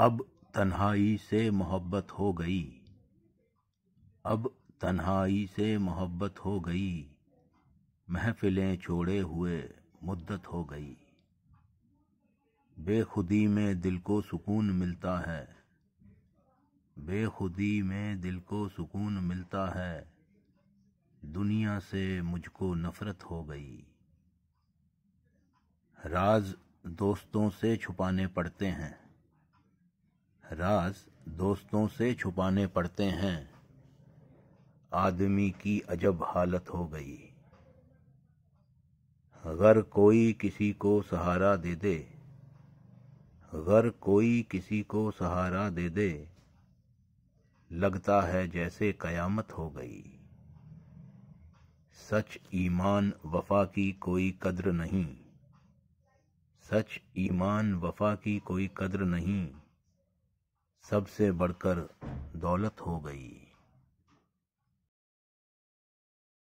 अब तन्हाई से मोहब्बत हो गई अब तन्हाई से मोहब्बत हो गई महफिलें छोड़े हुए मुद्दत हो गई बेखुदी में दिल को सुकून मिलता है बेखुदी में दिल को सुकून मिलता है दुनिया से मुझको नफरत हो गई राज दोस्तों से छुपाने पड़ते हैं राज दोस्तों से छुपाने पड़ते हैं आदमी की अजब हालत हो गई अगर कोई किसी को सहारा दे दे अगर कोई किसी को सहारा दे दे लगता है जैसे कयामत हो गई सच ईमान वफा की कोई कद्र नहीं सच ईमान वफा की कोई कद्र नहीं सबसे बढ़कर दौलत हो गई